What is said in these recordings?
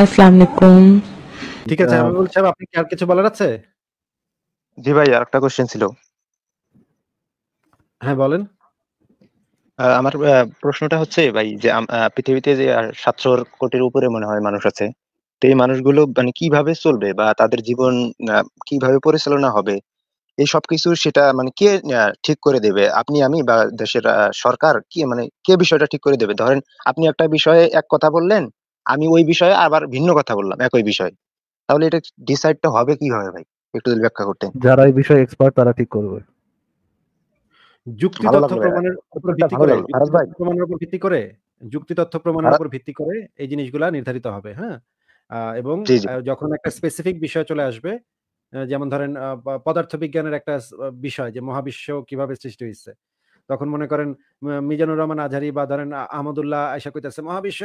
আসসালামু আলাইকুম ঠিক আছে আমি বলছি আপনি কি আর কিছু বলার আছে জি ভাই কোশ্চেন ছিল হ্যাঁ বলেন আমার প্রশ্নটা হচ্ছে ভাই যে পৃথিবীতে যে সাতশো কোটির উপরে মনে হয় মানুষ আছে তো এই মানুষগুলো মানে কিভাবে চলবে বা তাদের জীবন কিভাবে পরিচালনা হবে এই সবকিছু সেটা মানে কে ঠিক করে দেবে আপনি আমি বা দেশের সরকার কি মানে কে বিষয়টা ঠিক করে দেবে ধরেন আপনি একটা বিষয়ে এক কথা বললেন আমি ওই বিষয়ে আবার ভিন্ন কথা বললাম একই বিষয়ে তাহলে এটা ডিসাইডটা হবে কিভাবে ভাই একটু ব্যাখ্যা করতে যারা এই বিষয়ে এক্সপার্ট তারা ঠিক করবে যুক্তি তথ্য প্রমাণের উপর ভিত্তি করে প্রমাণের উপর ভিত্তি করে যুক্তি তথ্য প্রমাণের উপর ভিত্তি করে এই জিনিসগুলা নির্ধারিত হবে হ্যাঁ এবং যখন একটা স্পেসিফিক বিষয় চলে আসবে যেমন ধরেন পদার্থ বিজ্ঞানের একটা বিষয় যে মহাবিশ্ব কিভাবে সৃষ্টি হয়েছে তখন মনে করেন মিজানুর রহমান আজহারি বা ধরেন আহমদুল্লাহ আয়সা কইতেছে মহাবিশ্ব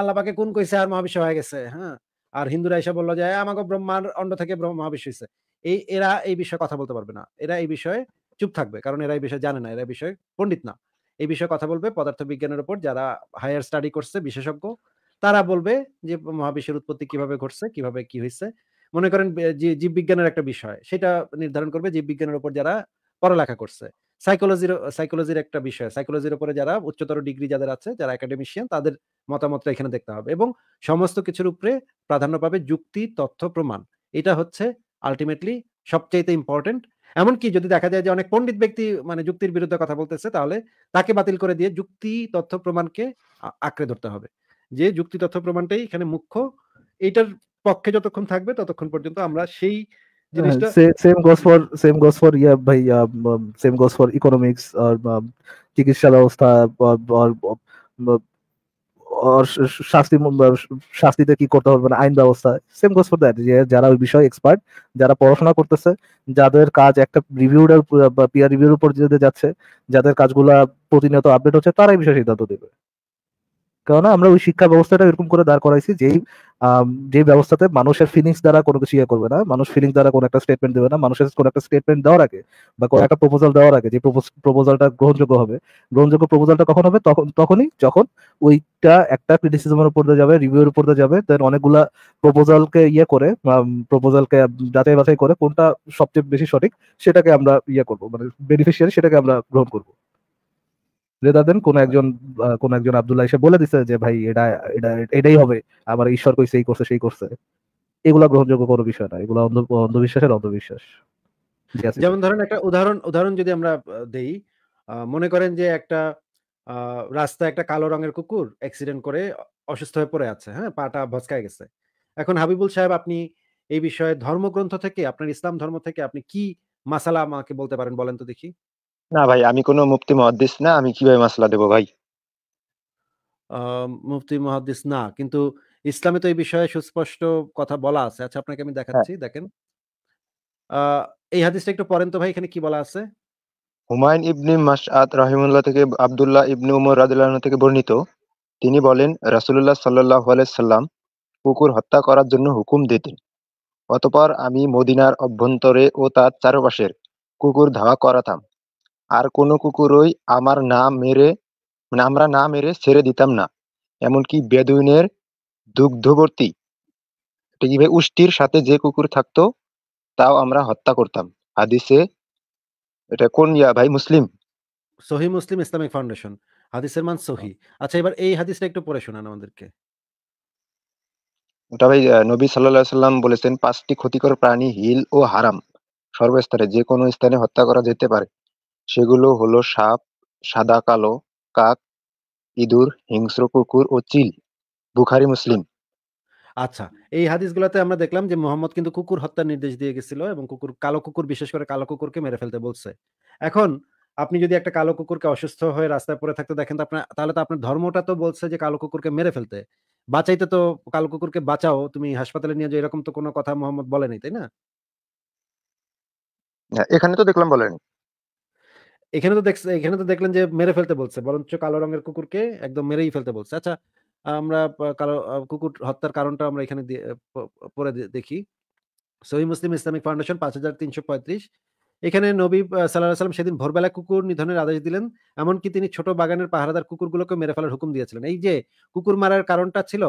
আল্লাপাকে কোন কইছে আর মহাবিশ্ব হয়ে গেছে হ্যাঁ আর হিন্দুরা এসে বললো যে আমাকে ব্রহ্মার অন্ড থেকে মহাবিশ্ব হয়েছে এই এরা এই বিষয়ে কথা বলতে পারবে না এরা এই বিষয়ে চুপ থাকবে কারণ এরা এই বিষয়ে জানে না এরা বিষয়ে পণ্ডিত না এই বিষয়ে কথা বলবে পদার্থ বিজ্ঞানের উপর যারা হায়ার স্টাডি করছে বিশেষজ্ঞ তারা বলবে যে মহাবিশ্বের উৎপত্তি কিভাবে ঘটছে কিভাবে কি হয়েছে মনে করেন জীববিজ্ঞানের একটা বিষয় সেটা নির্ধারণ করবে জীববিজ্ঞানের উপর যারা পড়ালেখা করছে সাইকোলজির সাইকোলজির একটা বিষয় সাইকোলজির উপরে যারা উচ্চতর ডিগ্রি যাদের আছে যারা একাডেমিশিয়ান তাদের মতামতটা এখানে দেখতে হবে এবং সমস্ত কিছুর উপরে প্রাধান্য পাবে যুক্তি তথ্য প্রমাণ এটা হচ্ছে আলটিমেটলি সবচাইতে ইম্পর্টেন্ট এমনকি যদি দেখা যায় যে অনেক পণ্ডিত ব্যক্তি মানে যুক্তির বিরুদ্ধে কথা বলতেছে তাহলে তাকে বাতিল করে দিয়ে যুক্তি তথ্য প্রমাণকে আঁকড়ে ধরতে হবে যে যুক্তি তথ্য প্রমাণটাই এখানে মুখ্য এটার পক্ষে যতক্ষণ থাকবে ততক্ষণ পর্যন্ত আমরা সেই হ্যাঁ, um, um, um, চিকিৎসা ব্যবস্থা শাস্তি শাস্তিতে কি করতে হবে না মানে আইন ব্যবস্থা সেম গোস ফর দ্যাট যে যারা ওই বিষয়ে এক্সপার্ট যারা পড়াশোনা করতেছে যাদের কাজ একটা রিভিউর পিয়ার রিভিউর উপর যাদের যাচ্ছে যাদের কাজগুলা প্রতিনিয়ত আপডেট হচ্ছে তারাই বিষয়ে সিদ্ধান্ত দেবে কেননা আমরা ওই শিক্ষা ব্যবস্থাটা এরকম করে দাঁড় করাইছি যেই যে ব্যবস্থাতে মানুষের ফিলিংস দ্বারা কোনো কিছু ইয়ে করবে না মানুষ ফিলিংস দ্বারা কোনো একটা স্টেটমেন্ট দেবে না মানুষের কোনো একটা স্টেটমেন্ট দেওয়ার আগে বা কোনো হ্যাঁ। একটা প্রপোজাল দেওয়ার আগে যে প্রপোজালটা গ্রহণযোগ্য হবে গ্রহণযোগ্য প্রপোজালটা কখন হবে তখন তখনই যখন ওইটা একটা ক্রিটিসিজমের উপর দিয়ে যাবে রিভিউর উপর দিয়ে যাবে দেন অনেকগুলা প্রপোজালকে ইয়ে করে প্রপোজালকে যাচাই বাছাই করে কোনটা সবচেয়ে বেশি সঠিক সেটাকে আমরা ইয়ে করবো মানে বেনিফিশিয়ারি সেটাকে আমরা গ্রহণ করবো রেদা দেন কোন হ্যাঁ। একজন কোন একজন আব্দুল্লাহ এসে বলে দিছে যে ভাই এটা এটা এটাই হবে আবার ঈশ্বর কইছে এই করছে সেই করছে এগুলা গ্রহণযোগ্য কোনো বিষয় না এগুলা অন্ধবিশ্বাসের অন্ধবিশ্বাস যেমন ধরেন একটা উদাহরণ উদাহরণ যদি আমরা দেই মনে করেন যে একটা রাস্তায় একটা কালো রঙের কুকুর অ্যাক্সিডেন্ট করে অসুস্থ হয়ে পড়ে আছে হ্যাঁ পাটা ভসকায় গেছে এখন হাবিবুল সাহেব আপনি এই বিষয়ে ধর্মগ্রন্থ থেকে আপনার ইসলাম ধর্ম থেকে আপনি কি মাসালা আমাকে বলতে পারেন বলেন তো দেখি না ভাই, আমি কোনো মুফতি মুহাদ্দিস না। আমি কিভাবে মাসলা দেব ভাই? মুফতি মুহাদ্দিস না। কিন্তু ইসলামে তো এই বিষয়ে সুস্পষ্ট কথা বলা আছে। আচ্ছা আপনাকে আমি হ্যাঁ। দেখাচ্ছি, দেখেন। এই হাদিসটা একটু পড়েন তো ভাই, এখানে কি বলা আছে? হুমায়ুন ইবনে মাসআদ রাহিমুল্লাহ থেকে আব্দুল্লাহ ইবনে উমর রাদিয়াল্লাহু আনহু থেকে বর্ণিত। তিনি বলেন, রাসূলুল্লাহ সাল্লাল্লাহু আলাইহি সাল্লাম কুকুর হত্যা করার জন্য হুকুম দিতেন। অতঃপর আমি মদিনার অভ্যন্তরে ও তার চারপাশের কুকুর ধাওয়া করাতাম। আর কোনো কুকুরই আমার না মেরে মানে আমরা না মেরে ছেড়ে দিতাম না এমনকি বেদুইনের দুগ্ধবর্তী ভাই উষ্টির সাথে যে কুকুর থাকতো তাও আমরা হত্যা করতাম হাদিসে এটা কোন ইয়া ভাই মুসলিম সহি মুসলিম ইসলামিক ফাউন্ডেশন হাদিসের মান সহি আচ্ছা, আচ্ছা এবার এই হাদিসটা একটু পড়ে শোনান আমাদেরকে ওটা ভাই নবী সাল্লাহ সাল্লাম বলেছেন পাঁচটি ক্ষতিকর প্রাণী হিল ও হারাম সর্বস্তরে যে কোনো স্থানে হত্যা করা যেতে পারে সেগুলো হলো সাপ, সাদা-কালো, কাক, ইঁদুর, হিংস্র কুকুর ও চিল। বুখারী, মুসলিম। আচ্ছা। এই হাদিসগুলোতে আমরা দেখলাম যে মোহাম্মদ কিন্তু কুকুর হত্যার নির্দেশ দিয়ে গেছিল এবং কুকুর কালো কুকুর বিশেষ করে কালো কুকুরকে মেরে ফেলতে বলছে। এখন আপনি যদি একটা কালো কুকুরকে অসুস্থ হয়ে রাস্তায় পড়ে থাকতে দেখেন তাহলে তো আপনার ধর্মটা তো বলছে যে কালো কুকুরকে মেরে ফেলতে। বাঁচাইতে তো কালো কুকুরকে বাঁচাও, তুমি হাসপাতালে নিয়ে যাও এরকম তো কোনো কথা মোহাম্মদ বলেনি, তাই না? হ্যাঁ, এখানে তো দেখলাম বলেনি। এখানে তো দেখছে এখানে তো দেখলেন যে মেরে ফেলতে বলছে বরঞ্চ কালো রঙের কুকুরকে একদম মেরেই ফেলতে বলছে আচ্ছা আমরা কালো কুকুর হত্যার কারণটা আমরা এখানে পরে দেখি সহি মুসলিম ইসলামিক ফাউন্ডেশন পাঁচ হাজার তিনশো পঁয়ত্রিশ এখানে নবী সাল্লাহ সাল্লাম সেদিন ভোরবেলা কুকুর নিধনের আদেশ দিলেন এমনকি তিনি ছোট বাগানের পাহারাদার কুকুরগুলোকে মেরে ফেলার হুকুম দিয়েছিলেন এই যে কুকুর মারার কারণটা ছিল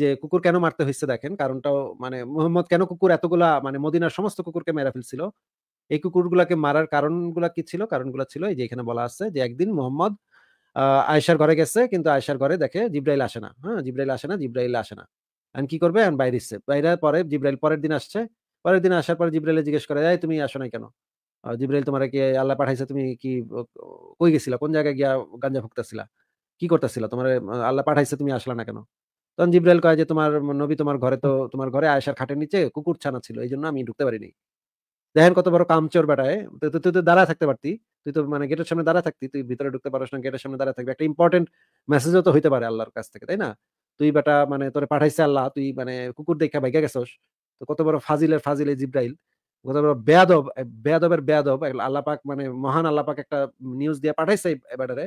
যে কুকুর কেন মারতে হয়েছে দেখেন কারণটাও মানে মোহাম্মদ কেন কুকুর এতগুলা মানে মদিনার সমস্ত কুকুরকে মেরে ফেলছিল এই কুকুরগুলাকে মারার কারণগুলা কি ছিল কারণগুলা ছিল এই যে এখানে বলা আছে যে একদিন মোহাম্মদ আয়সার ঘরে গেছে কিন্তু আয়সার ঘরে দেখে জিব্রাইল আসে না হ্যাঁ জিব্রাইল আসে না জিব্রাইল আসে না কি করবে বাইরে দিচ্ছে বাইরে পরে জিব্রাইল পরের দিন আসছে পরের দিন আসার পরে জিব্রাইলে জিজ্ঞেস করে এই তুমি আসো না কেন জিব্রাইল তোমার কি আল্লাহ পাঠাইছে তুমি কি কই গেছিল কোন জায়গায় গিয়া গাঞ্জা ভুগতাছিলা কি করতেছিল তোমার আল্লাহ পাঠাইছে তুমি আসলা না কেন তখন জিব্রাইল কয় যে তোমার নবী তোমার ঘরে তো তোমার ঘরে আয়সার খাটের নিচে কুকুর ছানা ছিল এই জন্য আমি ঢুকতে পারিনি দেখেন কত বড় কামচোর বেটায় তো তুই তো দাঁড়ায় থাকতে পারতি তুই তো মানে গেটের সামনে দাঁড়ায় থাকতি তুই ভিতরে ঢুকতে পারিস না গেটের সামনে দাঁড়া থাকবি একটা ইম্পর্টেন্ট মেসেজও তো হইতে পারে আল্লাহর কাছ থেকে তাই না তুই বেটা মানে তোরে পাঠাইছে আল্লাহ তুই মানে কুকুর দেখা ভাইগা গেছস তো কত বড় ফাজিলের ফাজিলে জিব্রাইল কত বড় বেয়াদব বেয়াদবের বেয়াদব আল্লাহ পাক মানে মহান আল্লাহ পাক একটা নিউজ দিয়ে পাঠাইছে এবারে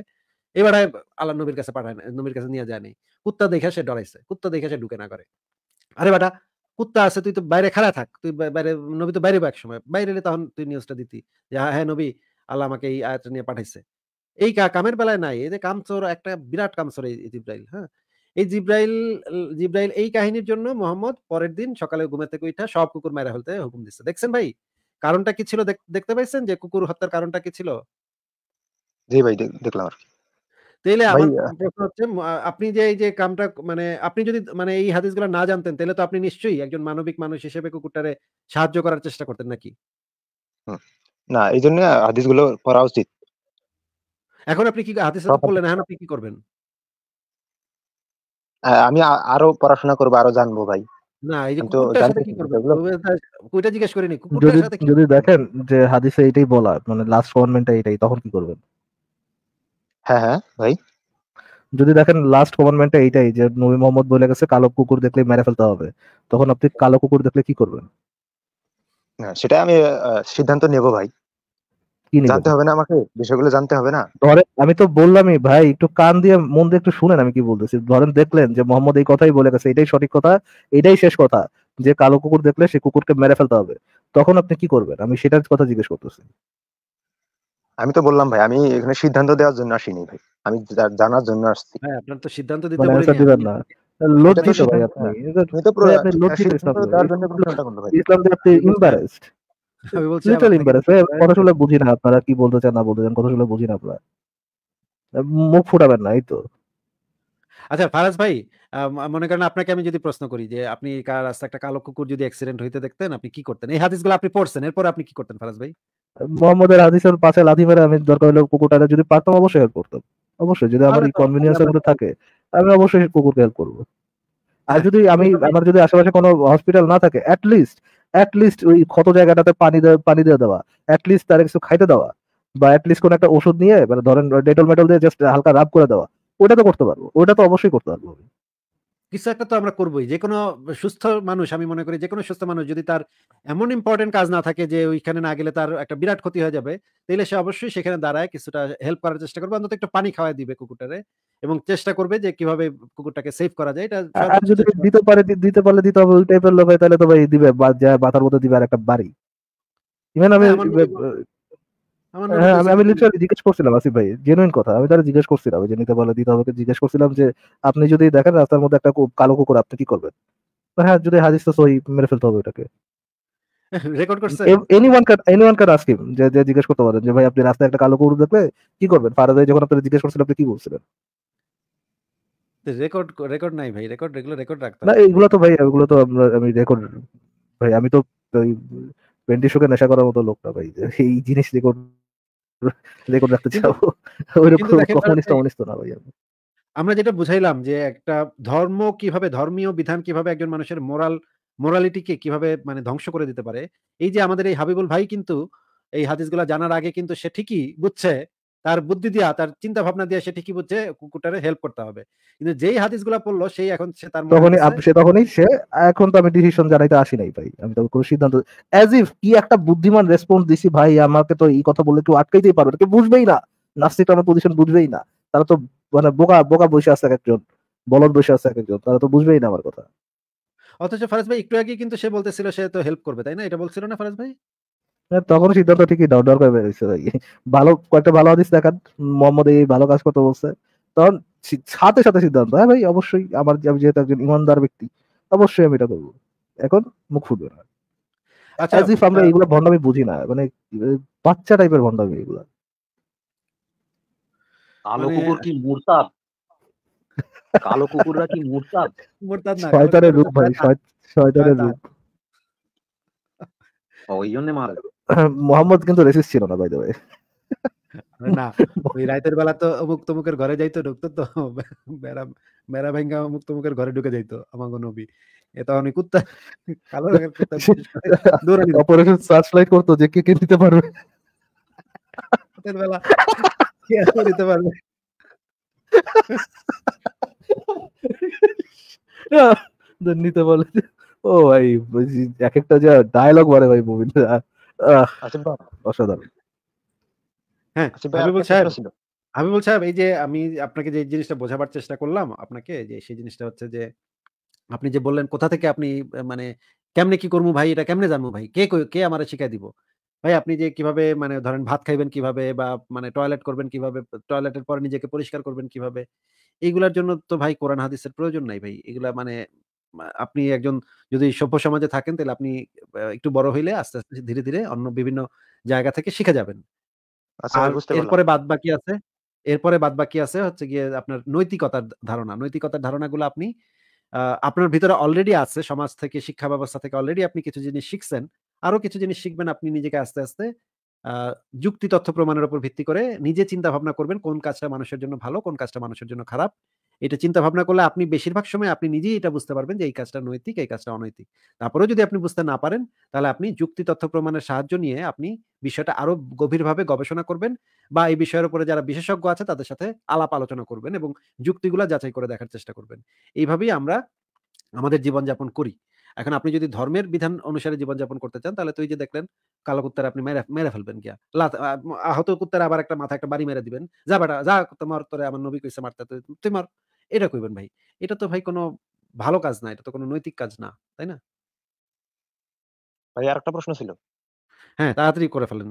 এবারে আল্লাহ নবীর কাছে পাঠায় নবীর কাছে নিয়ে যায়নি কুত্তা দেখে সে ডরাইছে কুত্তা দেখে সে ঢুকে না করে আরে বেটা কুত্তা আছে তুই তো বাইরে খেলা থাক তুই বাইরে নবী তো বাইরে বা সময় বাইরে তখন তুই নিউজটা দিতি যে হ্যাঁ, হ্যাঁ নবী আল্লাহ আমাকে এই আয়াত নিয়ে পাঠাইছে এই কামের বেলায় নাই এই যে কামচোর একটা বিরাট কামচোর এই জিব্রাইল হ্যাঁ এই জিব্রাইল জিব্রাইল এই কাহিনীর জন্য মোহাম্মদ পরের দিন সকালে ঘুমে থেকে উঠা সব কুকুর মেরা ফেলতে হুকুম দিচ্ছে দেখছেন ভাই কারণটা কি ছিল দেখতে পাইছেন যে কুকুর হত্যার কারণটা কি ছিল জি ভাই দেখলাম আর কি তাইলে আমার প্রশ্ন হচ্ছে আপনি যে এই যে কামটা মানে আপনি যদি মানে এই না জানতেন তাহলে তো আপনি নিশ্চয়ই একজন মানবিক মানুষ হিসেবে কুকুরটারে সাহায্য করার চেষ্টা করতেন নাকি না এই জন্য পড়া উচিত এখন আপনি কি হাদিস বললেন এখন আপনি কি করবেন আমি আরো পড়াশোনা করবো আরো জানবো ভাই না এই জিজ্ঞেস করিনি যদি দেখেন যে হাদিসে এটাই বলা মানে লাস্ট কমেন্টটা এটাই তখন কি করবেন হ্যাঁ হ্যাঁ ভাই যদি দেখেন লাস্ট কমান্ডমেন্টটা এইটাই যে নবী মোহাম্মদ বলে গেছে কালো কুকুর দেখলে মেরে ফেলতে হবে তখন আপনি কালো কুকুর দেখলে কি করবেন সেটা আমি সিদ্ধান্ত নেব ভাই জানতে হবে না আমাকে বিষয়গুলো জানতে হবে না ধরেন আমি তো বললামই ভাই একটু কান দিয়ে মন দিয়ে একটু শুনেন আমি কি বলতেছি ধরেন দেখলেন যে মোহাম্মদ এই কথাই বলে গেছে এটাই সঠিক কথা এটাই শেষ কথা যে কালো কুকুর দেখলে সে কুকুরকে মেরে ফেলতে হবে তখন আপনি কি করবেন আমি সেটার কথা জিজ্ঞেস করতেছি আমি তো বললাম ভাই আমি এখানে সিদ্ধান্ত দেওয়ার জন্য আসিনি ভাই আমি জানার জন্য আসছি হ্যাঁ তো সিদ্ধান্ত দিতে মানে না আমি বলছি বুঝি না আপনারা কি বলতে চান না বলতে চান কথাগুলো বুঝি না আপনারা মুখ ফুটাবেন না এই তো আচ্ছা ফারাজ ভাই মনে করেন আপনাকে আমি যদি প্রশ্ন করি যে আপনি কার রাস্তা একটা কালো কুকুর যদি অ্যাক্সিডেন্ট হইতে দেখতেন আপনি কি করতেন এই হাদিস গুলো আপনি পড়ছেন এরপর আপনি কি করতেন ফারাজ ভাই মোহাম্মদের হাদিসের পাশে লাথি মেরে আমি দরকার হলে কুকুরটা যদি পারতাম অবশ্যই হেল্প করতাম অবশ্যই যদি আমার তাহলে কনভিনিয়েন্স এর মধ্যে থাকে আমি অবশ্যই কুকুরকে হেল্প করবো আর আচ্ছা, যদি আচ্ছা, আমি আচ্ছা, আমার যদি আশেপাশে কোনো হসপিটাল না থাকে অ্যাট লিস্ট অ্যাট লিস্ট ওই ক্ষত জায়গাটাতে পানি দেওয়া পানি দিয়ে দেওয়া অ্যাট লিস্ট তার কিছু খাইতে দেওয়া বা অ্যাট লিস্ট কোনো একটা ওষুধ নিয়ে মানে ধরেন ডেটল মেটল দিয়ে জাস্ট হালকা রাব করে দেওয়া ওটা তো করতে পারবো ওটা তো অবশ্যই করতে পারবো কিছু একটা তো আমরা করবোই যে কোনো সুস্থ মানুষ আমি মনে করি যে কোনো সুস্থ মানুষ যদি তার এমন ইম্পর্টেন্ট কাজ না থাকে যে ওইখানে না গেলে তার একটা বিরাট ক্ষতি হয়ে যাবে তাহলে সে অবশ্যই সেখানে দাঁড়ায় কিছুটা হেল্প করার চেষ্টা করবে অন্তত একটু পানি খাওয়াই দিবে কুকুরটারে এবং চেষ্টা করবে যে কিভাবে কুকুরটাকে সেভ করা যায় এটা যদি দিতে পারে দিতে পারলে দিতে হবে ওই টাইপের লোক হয় তাহলে তো ভাই দিবে বাতার মতো দিবে আর একটা বাড়ি ইভেন আমি হ্যাঁ, হ্যাঁ, আমি লিটারালি জিজ্ঞেস করছিলাম আসিফ ভাই জেনুইন কথা আমি তারা জিজ্ঞেস করছিলাম যে নিতে দিতে হবে জিজ্ঞেস করছিলাম যে আপনি যদি দেখেন রাস্তার মধ্যে একটা কালো কুকুর আপনি কি করবেন মানে হ্যাঁ যদি হাদিস তো সহি মেরে ফেলতে হবে ওটাকে রেকর্ড করছে এনিওয়ান এনিওয়ান যে যে জিজ্ঞেস করতে পারেন যে ভাই আপনি রাস্তায় একটা কালো কুকুর দেখলে কি করবেন ফারাদ ভাই যখন জিজ্ঞেস করছিলেন আপনি কি বলছিলেন রেকর্ড রেকর্ড নাই ভাই রেকর্ড রেগুলার রেকর্ড রাখতে না এগুলো তো ভাই এগুলো তো আমরা আমি রেকর্ড ভাই আমি তো টোয়েন্টি শোকে নেশা করার মতো লোক না ভাই এই জিনিস রেকর্ড আমরা যেটা বুঝাইলাম যে একটা ধর্ম কিভাবে ধর্মীয় বিধান কিভাবে একজন মানুষের মোরাল মোরালিটিকে কিভাবে মানে ধ্বংস করে দিতে পারে এই যে আমাদের এই হাবিবুল ভাই কিন্তু এই হাদিসগুলা জানার আগে কিন্তু সে ঠিকই বুঝছে তার বুদ্ধি দিয়া তার চিন্তা ভাবনা দিয়া সে ঠিকই বুঝছে কুকুরটারে হেল্প করতে হবে কিন্তু যেই হাদিস গুলা পড়লো সেই এখন সে তার তখনই সে তখনই সে এখন তো আমি ডিসিশন জানাইতে আসি নাই ভাই আমি তো কোনো সিদ্ধান্ত অ্যাজ ইফ কি একটা বুদ্ধিমান রেসপন্স দিছি ভাই আমাকে তো এই কথা বলে কেউ আটকাইতেই পারবে কেউ বুঝবেই না নাস্তিক আমার পজিশন বুঝবেই না তারা তো মানে বোকা বোকা বসে আছে একজন বলদ বসে আছে একজন তারা তো বুঝবেই না আমার কথা অথচ ফারাজ ভাই একটু আগে কিন্তু সে বলতেছিল সে তো হেল্প করবে তাই না এটা বলছিল না ফারাজ ভাই হ্যাঁ, তখন সিদ্ধান্ত ঠিকই দরদর করে বেরিয়েছে ভাই ভালো কয়েকটা ভালো হাদিস দেখান মোহাম্মদ এই ভালো কাজ করতে বলছে তখন সাথে সাথে সিদ্ধান্ত হ্যাঁ ভাই অবশ্যই আমার আমি যেহেতু একজন ইমানদার ব্যক্তি অবশ্যই আমি এটা করবো এখন মুখ ফুটবে না আচ্ছা আমরা এগুলো ভণ্ডামি বুঝি না মানে বাচ্চা টাইপের ভণ্ডামি এগুলো কালো মানে কুকুর কি মুরতাদ কালো কুকুররা কি মুরতাদ মুরতাদ না শয়তানের রূপ ভাই শয়তানের রূপ ওই জন্য মারা মোহাম্মদ কিন্তু রেসিস্ট ছিল না বাই দ্য ওয়ে না ওই রাতের বেলা তো অমুক তমুকের ঘরে যাইতো ঢুকতো তো বেড়া বেড়া ভেঙ্গা অমুক তমুকের ঘরে ঢুকে যাইতো আমাগো নবী এটা অনেক কুত্তা কালো রঙের কুত্তা অপারেশন সার্চ লাইট করতো যে কে কে দিতে পারবে রাতের বেলা কে দিতে পারবে নিতে বলে ও ভাই এক একটা যা ডায়লগ বারে ভাই মুভি হ্যাঁ, এই যে আমি আপনাকে যে জিনিসটা বোঝাবার চেষ্টা করলাম আপনাকে যে সেই জিনিসটা হচ্ছে যে আপনি যে বললেন কোথা থেকে আপনি মানে কেমনে কি করবো ভাই এটা কেমনে জানবো ভাই কে কে আমার শিখাই দিব ভাই আপনি যে কিভাবে মানে ধরেন ভাত খাইবেন কিভাবে বা মানে টয়লেট করবেন কিভাবে টয়লেটের পরে নিজেকে পরিষ্কার করবেন কিভাবে এইগুলার জন্য তো ভাই কোরআন হাদিসের প্রয়োজন নাই ভাই এগুলা মানে আপনি একজন যদি সভ্য সমাজে থাকেন তাহলে আপনি একটু বড় হইলে আস্তে আস্তে ধীরে ধীরে অন্য বিভিন্ন জায়গা থেকে শিখে যাবেন আচ্ছা, এরপরে বাদ বাকি আছে এরপরে বাদ বাকি আছে হচ্ছে গিয়ে আপনার নৈতিকতার ধারণা নৈতিকতার ধারণাগুলো আপনি আপনার ভিতরে অলরেডি আছে সমাজ থেকে শিক্ষা ব্যবস্থা থেকে অলরেডি আপনি কিছু জিনিস শিখছেন আরো কিছু জিনিস শিখবেন আপনি নিজেকে আস্তে আস্তে যুক্তি তথ্য প্রমাণের উপর ভিত্তি করে নিজে চিন্তা ভাবনা করবেন কোন কাজটা মানুষের জন্য ভালো কোন কাজটা মানুষের জন্য খারাপ এটা চিন্তা ভাবনা করলে আপনি বেশিরভাগ সময় আপনি নিজেই এটা বুঝতে পারবেন যে এই কাজটা নৈতিক এই কাজটা অনৈতিক তারপরেও যদি আপনি বুঝতে না পারেন তাহলে আপনি যুক্তি তথ্য প্রমাণের সাহায্য নিয়ে আপনি বিষয়টা আরো গভীরভাবে গবেষণা করবেন বা এই বিষয়ের উপরে যারা বিশেষজ্ঞ আছে তাদের সাথে আলাপ আলোচনা করবেন এবং যুক্তিগুলা যাচাই করে দেখার চেষ্টা করবেন এইভাবেই আমরা আমাদের জীবনযাপন করি এখন আপনি যদি ধর্মের বিধান অনুসারে জীবনযাপন করতে চান তাহলে তুই যে দেখলেন কালো কুত্তার আপনি মেরে মেরে ফেলবেন গিয়া আহত কুত্তার আবার একটা মাথা একটা বাড়ি মেরে দিবেন যা বেটা যা তোমার তোরে আমার নবী কইসে মারতে তুই মার এটা কইবেন ভাই এটা তো ভাই কোনো ভালো কাজ না এটা তো কোনো নৈতিক কাজ না তাই না ভাই আরেকটা প্রশ্ন ছিল হ্যাঁ তাড়াতাড়ি করে ফেলেন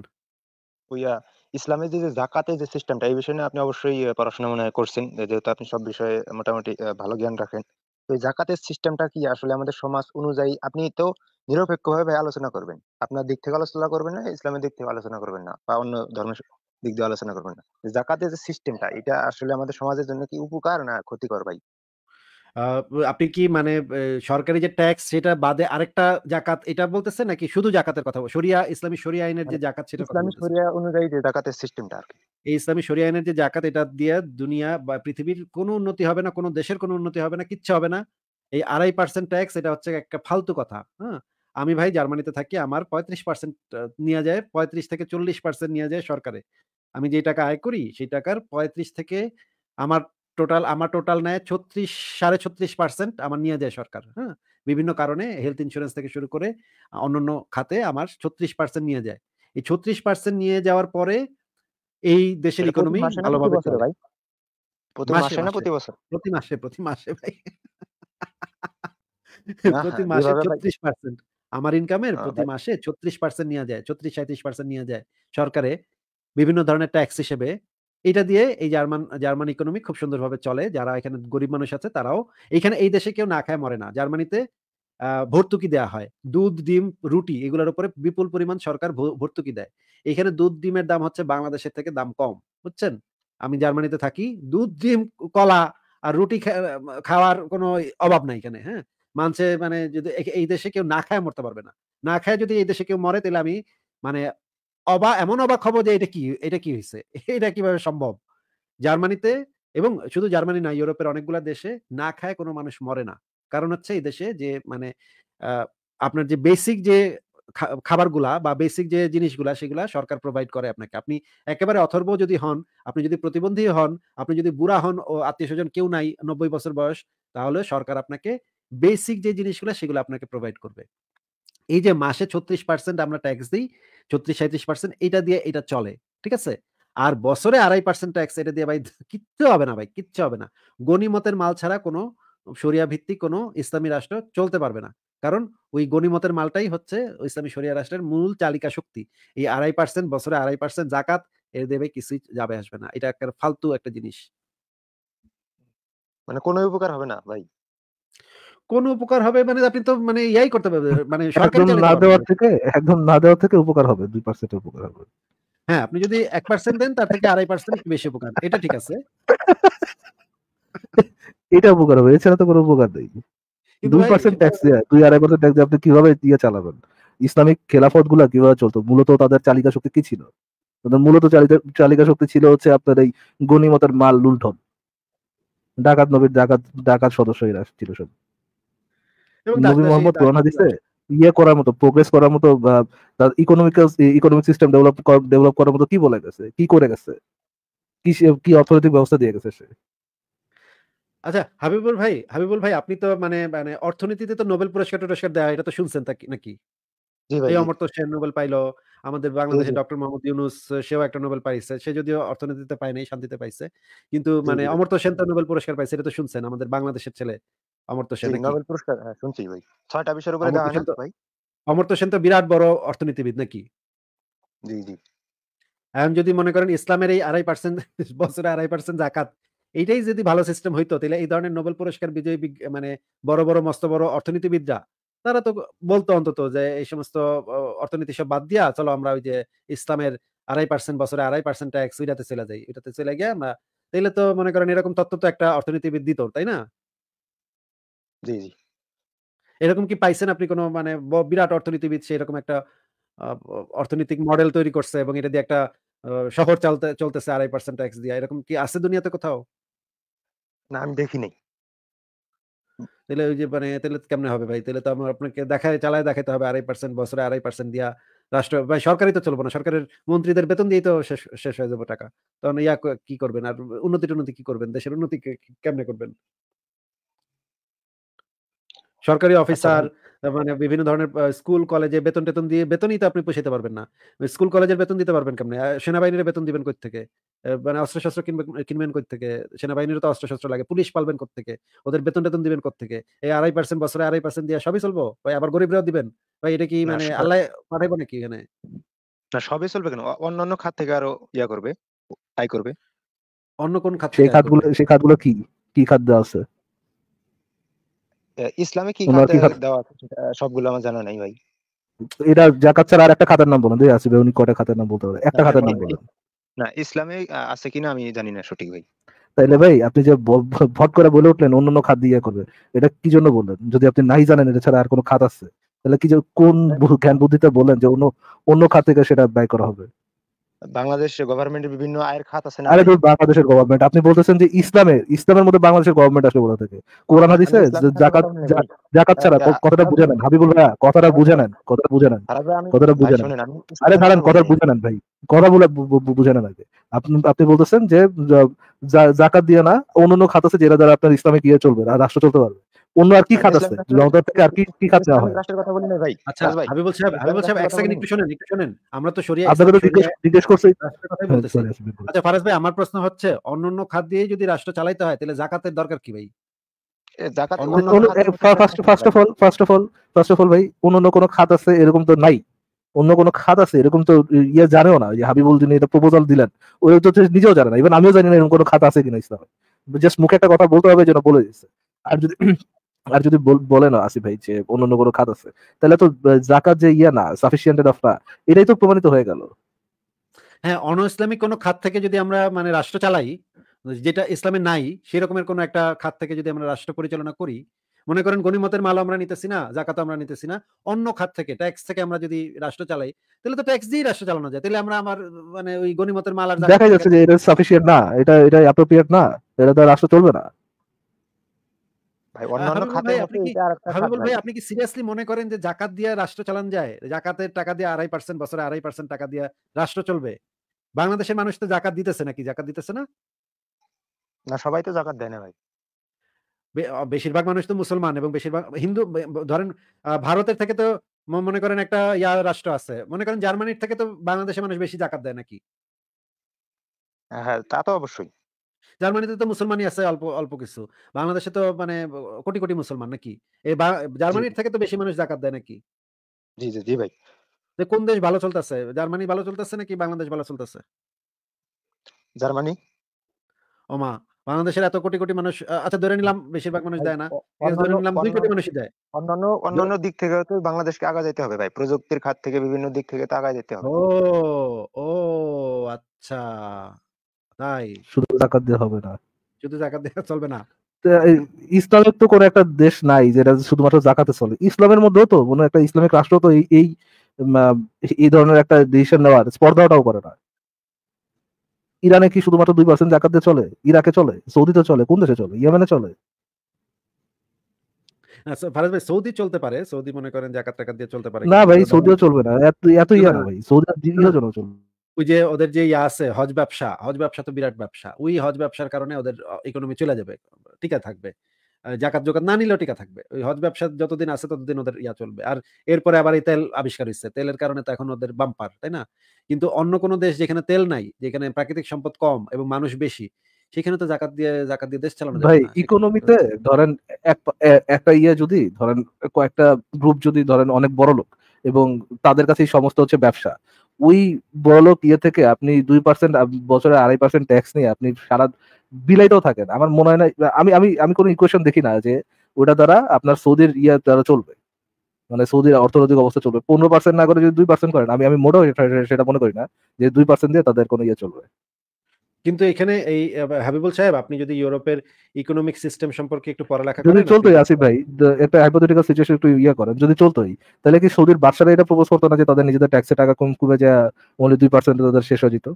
ওইয়া ইসলামের যে জাকাতের যে সিস্টেমটা এই বিষয়ে আপনি অবশ্যই পড়াশোনা মনে করছেন যেহেতু আপনি সব বিষয়ে মোটামুটি ভালো জ্ঞান রাখেন তো জাকাতের সিস্টেমটা কি আসলে আমাদের সমাজ অনুযায়ী আপনি তো নিরপেক্ষভাবে আলোচনা করবেন আপনার দিক থেকে আলোচনা করবেন না ইসলামের দিক থেকে আলোচনা করবেন না বা অন্য ধর্মের দিক দিয়ে আলোচনা করবেন না জাকাতের যে সিস্টেমটা এটা আসলে আমাদের সমাজের জন্য কি উপকার না ক্ষতিকর ভাই আপনি কি মানে সরকারি যে ট্যাক্স সেটা বাদে আরেকটা জাকাত এটা বলতেছে নাকি শুধু জাকাতের কথা শরিয়া ইসলামী শরিয়া আইনের যে মানে জাকাত সেটা ইসলামী শরিয়া অনুযায়ী যে জাকাতের সিস্টেমটা আর কি এই ইসলামী শরিয়া আইনের যে জাকাত এটা দিয়ে দুনিয়া বা পৃথিবীর কোনো উন্নতি হবে না কোনো দেশের কোনো উন্নতি হবে না কিচ্ছু হবে না এই আড়াই পার্সেন্ট ট্যাক্স এটা হচ্ছে একটা ফালতু কথা হ্যাঁ আমি ভাই জার্মানিতে থাকি আমার পঁয়ত্রিশ পার্সেন্ট নিয়ে যায় পঁয়ত্রিশ থেকে চল্লিশ পার্সেন্ট নিয়ে যায় সরকারে আমি যে টাকা আয় করি সেই টাকার পঁয়ত্রিশ থেকে আমার টোটাল আমার টোটাল নেয় ছত্রিশ সাড়ে ছত্রিশ পার্সেন্ট আমার নিয়ে যায় সরকার হ্যাঁ বিভিন্ন কারণে হেলথ ইন্স্যুরেন্স থেকে শুরু করে অন্যান্য খাতে আমার ছত্রিশ পার্সেন্ট নিয়ে যায় এই ছত্রিশ পার্সেন্ট নিয়ে যাওয়ার পরে এই দেশের ইকোনমি ভালোভাবে প্রতি মাসে প্রতি প্রতি মাসে প্রতি মাসে ভাই প্রতি মাসে ছত্রিশ পার্সেন্ট আমার ইনকামের প্রতি মাসে ছত্রিশ পার্সেন্ট নিয়ে যায় ছত্রিশ সাঁত্রিশ পার্সেন্ট নিয়ে যায় সরকারে বিভিন্ন ধরনের ট্যাক্স হিসেবে এটা দিয়ে এই জার্মান জার্মান ইকোনমি খুব সুন্দরভাবে চলে যারা এখানে গরিব মানুষ আছে তারাও এখানে এই দেশে কেউ না খায় মরে না জার্মানিতে ভর্তুকি দেওয়া হয় দুধ ডিম রুটি এগুলোর উপরে বিপুল পরিমাণ সরকার ভর্তুকি দেয় এখানে দুধ ডিমের দাম হচ্ছে বাংলাদেশের থেকে দাম কম বুঝছেন আমি জার্মানিতে থাকি দুধ ডিম কলা আর রুটি খাওয়ার কোনো অভাব নাই এখানে হ্যাঁ মানছে মানে যদি এই দেশে কেউ না খায় মরতে পারবে না না খায় যদি এই দেশে কেউ মরে তাহলে আমি মানে অবা এমন অবাক হবো যে এটা কি এটা কি হয়েছে এটা কিভাবে সম্ভব জার্মানিতে এবং শুধু জার্মানি না ইউরোপের অনেকগুলো দেশে না খায় কোনো মানুষ মরে না কারণ হচ্ছে এই দেশে যে মানে আপনার যে বেসিক যে খাবারগুলা বা বেসিক যে জিনিসগুলা সেগুলা সরকার প্রোভাইড করে আপনাকে আপনি একেবারে অথর্ব যদি হন আপনি যদি প্রতিবন্ধী হন আপনি যদি বুড়া হন ও আত্মীয় স্বজন কেউ নাই নব্বই বছর বয়স তাহলে সরকার আপনাকে বেসিক যে জিনিসগুলো সেগুলো আপনাকে প্রোভাইড করবে এই যে মাসে ছত্রিশ পার্সেন্ট আমরা ট্যাক্স দিই ছত্রিশ সাঁত্রিশ পার্সেন্ট এটা দিয়ে এটা চলে ঠিক আছে আর বছরে আড়াই পার্সেন্ট ট্যাক্স এটা দিয়ে ভাই কিচ্ছু হবে না ভাই কিচ্ছু হবে না গণিমতের মাল ছাড়া কোনো সরিয়া ভিত্তিক কোনো ইসলামী রাষ্ট্র চলতে পারবে না কারণ ওই গণিমতের মালটাই হচ্ছে ইসলামী সরিয়া রাষ্ট্রের মূল চালিকা শক্তি এই আড়াই পার্সেন্ট বছরে আড়াই পার্সেন্ট জাকাত এর দেবে কিছুই যাবে আসবে না এটা একটা ফালতু একটা জিনিস মানে কোনো উপকার হবে না ভাই কোন উপকার হবে মানে আপনি তো মানে ইয়াই করতে পারবেন মানে সরকার না দেওয়ার থেকে একদম না দেওয়ার থেকে উপকার হবে দুই পার্সেন্ট উপকার হবে হ্যাঁ আপনি যদি এক পার্সেন্ট দেন তার থেকে আড়াই পার্সেন্ট বেশি উপকার এটা ঠিক আছে এটা উপকার হবে এছাড়া তো কোনো উপকার নেই দুই পার্সেন্ট ট্যাক্স দেওয়া দুই আড়াই পার্সেন্ট ট্যাক্স আপনি কিভাবে দিয়ে চালাবেন ইসলামিক খেলাফত গুলা কিভাবে চলতো মূলত তাদের চালিকা শক্তি কি ছিল তাদের মূলত চালিকা শক্তি ছিল হচ্ছে আপনার এই গণিমতের মাল লুণ্ঠন ডাকাত নবীর ডাকাত ডাকাত সদস্য এরা ছিল সব নবী মোহাম্মদ ইয়ে করার মতো প্রোগ্রেস করার মতো economical economic system develop develop করার মতো কি বলে গেছে কি করে গেছে কি কি অর্থনৈতিক ব্যবস্থা দিয়ে গেছে সে আচ্ছা হাবিবুল ভাই হাবিবুল ভাই আপনি তো মানে মানে অর্থনীতিতে তো নোবেল পুরস্কার টুরস্কার দেওয়া এটা তো শুনছেন নাকি এই সেন নোবেল পাইলো আমাদের বাংলাদেশে ডক্টর মোহাম্মদ ইউনুস সেও একটা নোবেল পাইছে সে যদিও অর্থনীতিতে পায় নাই শান্তিতে পাইছে কিন্তু মানে অমর্ত সেন তো নোবেল পুরস্কার পাইছে এটা তো শুনছেন আমাদের বাংলাদেশের ছেলে অমর্ত্য সেন নোবেল পুরস্কার হ্যাঁ শুনছি ভাই ছয়টা বিষয়ের উপরে ভাই অমর্ত্য সেন তো বিরাট বড় অর্থনীতিবিদ নাকি জি জি এখন যদি মনে করেন ইসলামের এই আড়াই পার্সেন্ট বছরে আড়াই পার্সেন্ট জাকাত এইটাই যদি ভালো সিস্টেম হইতো তাহলে এই ধরনের নোবেল পুরস্কার বিজয়ী মানে বড় বড় মস্ত বড় অর্থনীতিবিদরা তারা তো বলতো অন্তত যে এই সমস্ত অর্থনীতি সব বাদ দিয়া চলো আমরা ওই যে ইসলামের আড়াই পার্সেন্ট বছরে আড়াই পার্সেন্ট ট্যাক্স ওইটাতে চলে যাই ওইটাতে চলে গিয়ে আমরা তাইলে তো মনে করেন এরকম তত্ত্ব তো একটা অর্থনীতিবিদ দিত তাই না জি, জি। এরকম কি পাইছেন আপনি কোনো মানে বিরাট অর্থনীতিবিদ সে এরকম একটা অর্থনৈতিক মডেল তৈরি করছে এবং এটা দিয়ে একটা শহর চলতে চলতেছে আড়াই পার্সেন্ট ট্যাক্স দিয়ে এরকম কি আছে দুনিয়াতে কোথাও? না, আমি দেখি নেই তাহলে ওই যে মানে তাহলে তো কেমনে হবে ভাই? তাহলে তো আমার আপনাকে দেখায় চালায় দেখাতে হবে আড়াই পার্সেন্ট বছরে আড়াই পার্সেন্ট দিয়া রাষ্ট্র ভাই সরকারই তো চলবে না। সরকারের মন্ত্রীদের বেতন দিয়েই তো শেষ হয়ে যাবে টাকা। তখন ইয়া কি করবেন? আর উন্নতি-টুন্নতি কি করবেন? দেশের উন্নতি কেমনে করবেন? সরকারি আচ্ছা। অফিসার মানে বিভিন্ন ধরনের স্কুল কলেজে বেতন টেতন দিয়ে বেতনই তো আপনি পোষাতে পারবেন না স্কুল কলেজের বেতন দিতে পারবেন কেমনে সেনাবাহিনীর বেতন দিবেন কোথ থেকে মানে অস্ত্রশস্ত্র কিনবেন কোথ থেকে সেনাবাহিনীর তো শস্ত্র লাগে পুলিশ পালবেন কোথ থেকে ওদের বেতন টেতন দিবেন কোথ থেকে এই আড়াই পার্সেন্ট বছরে আড়াই পার্সেন্ট দিয়ে সবই চলবো ভাই আবার গরিবরাও দিবেন ভাই এটা কি মানে আল্লাহ পাঠাইবো নাকি এখানে না সবই চলবে কেন অন্যান্য খাত থেকে আরো ইয়া করবে আয় করবে অন্য কোন খাত সেই খাতগুলো সেই খাতগুলো কি কি খাত দেওয়া আছে ইসলামে কি আছে সবগুলো আমার জানা নাই ভাই এটা জাকাত ছাড়া আর একটা খাতার নাম উনি খাতার নাম বলতে পারে একটা খাতার নাম না ইসলামে আছে কিনা আমি জানি না সঠিক ভাই তাইলে ভাই আপনি যে ভট করে বলে উঠলেন অন্য অন্য খাত দিয়ে করবে এটা কি জন্য বললেন যদি আপনি নাই জানেন এটা ছাড়া আর কোনো খাত আছে তাহলে কি যে কোন হ্যাঁ। জ্ঞান বুদ্ধিতে বললেন যে অন্য অন্য খাত থেকে সেটা ব্যয় করা হবে বাংলাদেশের গভর্নমেন্টের বিভিন্ন আয়ের খাত আছে না আরে বাংলাদেশের গভর্নমেন্ট আপনি বলতেছেন যে ইসলামের ইসলামের মধ্যে বাংলাদেশের গভর্নমেন্ট আসলে বলা থাকে কোরআন হাদিসে যাকাত যাকাত ছাড়া আচ্ছা, কথাটা বুঝে নেন হাবিবুল ভাইয়া কথাটা বুঝে নেন কথাটা বুঝে নেন কথাটা বুঝে নেন আরে দাঁড়ান কথাটা বুঝে নেন ভাই কথা বলে বুঝে নেন আগে আপনি আপনি বলতেছেন যে জাকাত দিয়ে না অন্য খাত আছে যেটা দ্বারা আপনার ইসলামে গিয়ে চলবে রাষ্ট্র চলতে পারবে অন্য আর কি খাত আছে থেকে আর কি কি খাত হয় কথা বলি না ভাই আচ্ছা এক সেকেন্ড একটু শুনেন একটু শুনেন আমরা তো জিজ্ঞেস করছি হ্যাঁ, আচ্ছা ফারাজ ভাই আমার প্রশ্ন হচ্ছে খাত দিয়ে যদি রাষ্ট্র হয় তাহলে যাকাতের দরকার কি ভাই first of all first of all first of all ভাই কোনো খাত আছে এরকম তো নাই অন্য কোন খাত আছে এরকম তো ইয়ে জানেও না যে হাবিবুল দিন এটা প্রপোজাল দিলেন ওই তো নিজেও জানে না ইভেন আমিও জানি না এরকম কোনো খাত আছে কিনা ইসলাম জাস্ট মুখে একটা কথা বলতে হবে যেন বলে দিচ্ছে আর যদি আর যদি বলে না আসি ভাই যে অন্য অন্য কোনো খাত আছে তাহলে তো জাকাত যে ইয়া না সাফিসিয়েন্ট অফ না এটাই তো প্রমাণিত হয়ে গেল হ্যাঁ অন ইসলামিক কোনো খাত থেকে যদি আমরা মানে রাষ্ট্র চালাই যেটা ইসলামে নাই সেরকমের কোনো একটা খাত থেকে যদি আমরা রাষ্ট্র পরিচালনা করি মনে করেন গণিমতের মাল আমরা নিতেছি না জাকাত আমরা নিতেছি না অন্য খাত থেকে ট্যাক্স থেকে আমরা যদি রাষ্ট্র চালাই তাহলে তো ট্যাক্স দিয়ে রাষ্ট্র চালানো যায় তাহলে আমরা আমার মানে ওই গণিমতের মাল আর দেখা যাচ্ছে যে এটা সাফিসিয়েন্ট না এটা এটা অ্যাপ্রোপ্রিয়েট না এটা তো রাষ্ট্র চলবে না আপনি কি সিরিয়াসলি মনে করেন যে জাকাত দিয়ে রাষ্ট্র চালান যায় জাকাতের টাকা দিয়ে আড়াই পার্সেন্ট বছরে আড়াই পার্সেন্ট টাকা দিয়ে রাষ্ট্র চলবে বাংলাদেশের মানুষ তো জাকাত দিতেছে নাকি জাকাত দিতেছে না না সবাই তো জাকাত দেয় না ভাই বেশিরভাগ মানুষ তো মুসলমান এবং বেশিরভাগ হিন্দু ধরেন ভারতের থেকে তো মনে করেন একটা ইয়া রাষ্ট্র আছে মনে করেন জার্মানির থেকে তো বাংলাদেশের মানুষ বেশি জাকাত দেয় নাকি হ্যাঁ তা তো অবশ্যই জার্মানিতে তো মুসলমানই আছে অল্প অল্প কিছু বাংলাদেশে তো মানে কোটি কোটি মুসলমান নাকি এই জার্মানির থেকে তো বেশি মানুষ জাকাত দেয় নাকি জি জি জি ভাই যে কোন দেশ ভালো চলতেছে জার্মানি ভালো চলতেছে নাকি বাংলাদেশ ভালো চলতেছে জার্মানি ও মা বাংলাদেশের এত কোটি কোটি মানুষ আচ্ছা ধরে নিলাম বেশিরভাগ মানুষ দেয় না ধরে নিলাম দুই কোটি মানুষই দেয় অন্যান্য অন্যান্য দিক থেকে তো বাংলাদেশকে আগা যেতে হবে ভাই প্রযুক্তির খাত থেকে বিভিন্ন দিক থেকে তো আগা যেতে হবে ও ও আচ্ছা তাই শুধু জাকাত হবে না শুধু জাকাত চলবে না ইসলামের তো কোনো একটা দেশ নাই যেটা শুধুমাত্র জাকাতে চলে ইসলামের মধ্যেও তো কোনো একটা ইসলামিক রাষ্ট্র তো এই এই ধরনের একটা ডিসিশন নেওয়ার স্পর্ধাটাও করে না ইরানে কি শুধুমাত্র দুই পার্সেন্ট জাকাত দিয়ে চলে ইরাকে চলে সৌদিতে চলে কোন দেশে চলে ইয়েমেনে চলে হ্যাঁ, ফারাজ ভাই সৌদি চলতে পারে সৌদি মনে করেন জাকাত দিয়ে চলতে পারে না ভাই সৌদিও চলবে না এত এত ইয়া না ভাই সৌদি দিল্লিও চলবে ওই যে ওদের যে ইয়া আছে হজ ব্যবসা হজ ব্যবসা তো বিরাট ব্যবসা ওই হজ ব্যবসার কারণে ওদের ইকোনমি চলে যাবে টিকা থাকবে জাকাত জোকাত না নিলেও টিকা থাকবে ওই হজ ব্যবসা যতদিন আছে ততদিন ওদের ইয়া চলবে আর এরপরে আবার এই তেল আবিষ্কার হচ্ছে তেলের কারণে তো এখন ওদের বাম্পার তাই না কিন্তু অন্য কোনো দেশ যেখানে তেল নাই যেখানে প্রাকৃতিক সম্পদ কম এবং মানুষ বেশি সেখানে তো জাকাত দিয়ে জাকাত দিয়ে দেশ চালানো ভাই ইকোনমিতে ধরেন একটা ইয়ে যদি ধরেন কয়েকটা গ্রুপ যদি ধরেন অনেক বড় লোক এবং তাদের কাছে সমস্ত হচ্ছে ব্যবসা ওই বড়লোক ইয়ে থেকে আপনি দুই পার্সেন্ট বছরে আড়াই পার্সেন্ট ট্যাক্স নিয়ে আপনি সারা বিলাইতেও থাকেন আমার মনে হয় না আমি আমি আমি কোনো ইকুয়েশন দেখি না যে ওটা দ্বারা আপনার সৌদির ইয়ে দ্বারা চলবে মানে সৌদির অর্থনৈতিক অবস্থা চলবে পনেরো পার্সেন্ট না করে যদি দুই পার্সেন্ট করেন আমি আমি মোটেও সেটা মনে করি না যে দুই পার্সেন্ট দিয়ে তাদের কোনো ইয়ে চলবে কিন্তু এখানে এই হাবিবুল সাহেব আপনি যদি ইউরোপের ইকোনমিক সিস্টেম সম্পর্কে একটু পড়ালেখা করেন যদি চলতোই আসিফ ভাই একটা হাইপোথেটিক্যাল সিচুয়েশন একটু ইয়া করেন যদি চলতোই তাহলে কি সৌদির বাদশারা এটা প্রপোজ করতো না যে তাদের নিজেদের ট্যাক্সের টাকা কম কমে যা অনলি 2% তাদের শেষ হয়ে যেত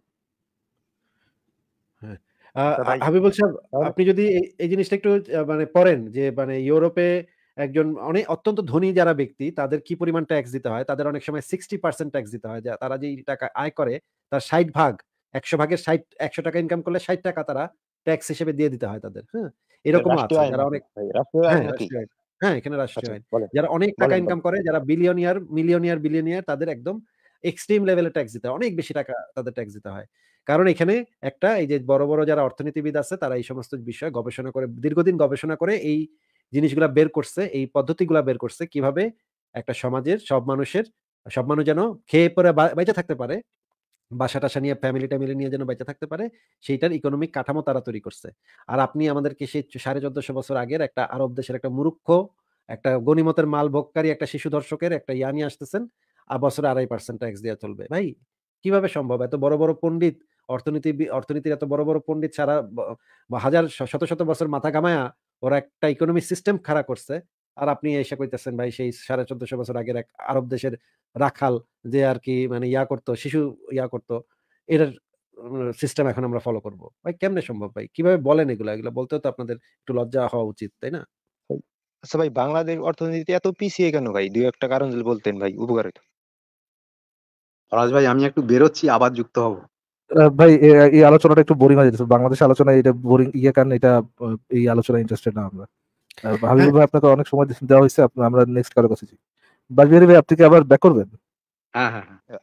হ্যাঁ, হাবিবুল সাহেব আপনি যদি এই জিনিসটা একটু মানে পড়েন যে মানে ইউরোপে একজন অনেক অত্যন্ত ধনী যারা ব্যক্তি তাদের কি পরিমাণ ট্যাক্স দিতে হয় তাদের অনেক সময় সিক্সটি পার্সেন্ট ট্যাক্স দিতে হয় যা তারা যেই টাকা আয় করে তার ষাট ভাগ একশো ভাগের ষাট একশো টাকা ইনকাম করলে ষাট টাকা তারা ট্যাক্স হিসেবে দিয়ে দিতে হয় তাদের হ্যাঁ এরকম আছে যারা অনেক হ্যাঁ, হ্যাঁ এখানে রাষ্ট্রীয় আচ্ছা, আইন যারা অনেক টাকা ইনকাম করে যারা বিলিয়নিয়ার মিলিয়নিয়ার বিলিয়নিয়ার তাদের একদম এক্সট্রিম লেভেলে ট্যাক্স দিতে হয় অনেক বেশি টাকা তাদের ট্যাক্স দিতে হয় কারণ এখানে একটা এই যে বড় বড় যারা অর্থনীতিবিদ আছে তারা এই সমস্ত বিষয়ে গবেষণা করে দীর্ঘদিন গবেষণা করে এই জিনিসগুলা বের করছে এই পদ্ধতিগুলা বের করছে কিভাবে একটা সমাজের সব মানুষের সব মানুষ যেন খেয়ে পরে বেঁচে থাকতে পারে বাসা টাসা নিয়ে ফ্যামিলি ট্যামিলি নিয়ে যেন বেঁচে থাকতে পারে সেইটার ইকোনমিক কাঠামো তারা তৈরি করছে আর আপনি আমাদেরকে সেই সাড়ে চোদ্দশো বছর আগের একটা আরব দেশের একটা মুরুক্ষ একটা গণিমতের মাল ভোগকারী একটা শিশু দর্শকের একটা ইয়া নিয়ে আসতেছেন আর বছরে আড়াই পার্সেন্ট ট্যাক্স দেওয়া চলবে ভাই কিভাবে সম্ভব এত বড় বড় পণ্ডিত অর্থনীতি অর্থনীতির এত বড় বড় পণ্ডিত ছাড়া হাজার শত শত বছর মাথা কামায়া ওরা একটা ইকোনমিক সিস্টেম খাড়া করছে আর আপনি এসে করতেছেন ভাই সেই সাড়ে চোদ্দশো বছর আগের এক আরব দেশের রাখাল যে আর কি মানে ইয়া করতো শিশু ইয়া করতো এটার সিস্টেম এখন আমরা ফলো করব ভাই কেমনে সম্ভব ভাই কিভাবে বলেন এগুলো এগুলো বলতেও তো আপনাদের একটু লজ্জা হওয়া উচিত তাই না আচ্ছা ভাই বাংলাদেশ অর্থনীতি এত পিছিয়ে কেন ভাই দুই একটা কারণ যদি বলতেন ভাই উপকার হইতো ফরাজ ভাই আমি একটু বেরোচ্ছি আবার যুক্ত হব ভাই এই আলোচনাটা একটু বোরিং হয়ে যাচ্ছে বাংলাদেশ আলোচনা এটা বোরিং ইয়ে কারণ এটা এই আলোচনা ইন্টারেস্টেড না আমরা হাবিবুল ভাই আপনাকে অনেক সময় দেওয়া হয়েছে আমরা নেক্সট কারো কাছে যাই বাজবিহারি ভাই আপনি কি আবার ব্যাক করবেন হ্যাঁ হ্যাঁ, হ্যাঁ।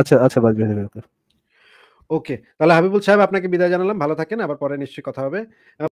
আচ্ছা আচ্ছা বাজবিহারি ভাই ওকে তাহলে হাবিবুল সাহেব আপনাকে বিদায় জানালাম ভালো থাকেন আবার পরে নিশ্চয়ই কথা হবে